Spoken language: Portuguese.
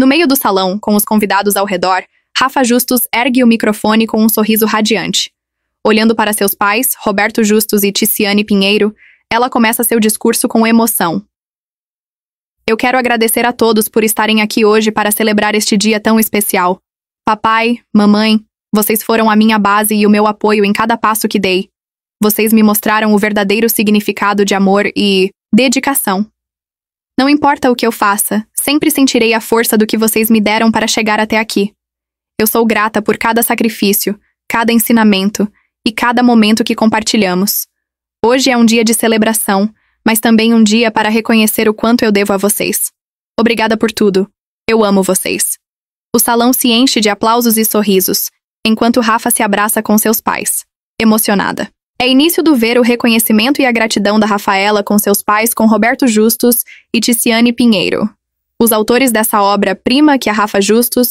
No meio do salão, com os convidados ao redor, Rafa Justus ergue o microfone com um sorriso radiante. Olhando para seus pais, Roberto Justus e Ticiane Pinheiro, ela começa seu discurso com emoção. Eu quero agradecer a todos por estarem aqui hoje para celebrar este dia tão especial. Papai, mamãe, vocês foram a minha base e o meu apoio em cada passo que dei. Vocês me mostraram o verdadeiro significado de amor e dedicação. Não importa o que eu faça, Sempre sentirei a força do que vocês me deram para chegar até aqui. Eu sou grata por cada sacrifício, cada ensinamento e cada momento que compartilhamos. Hoje é um dia de celebração, mas também um dia para reconhecer o quanto eu devo a vocês. Obrigada por tudo. Eu amo vocês. O salão se enche de aplausos e sorrisos, enquanto Rafa se abraça com seus pais, emocionada. É início do ver o reconhecimento e a gratidão da Rafaela com seus pais com Roberto Justus e Ticiane Pinheiro. Os autores dessa obra-prima que a é Rafa Justus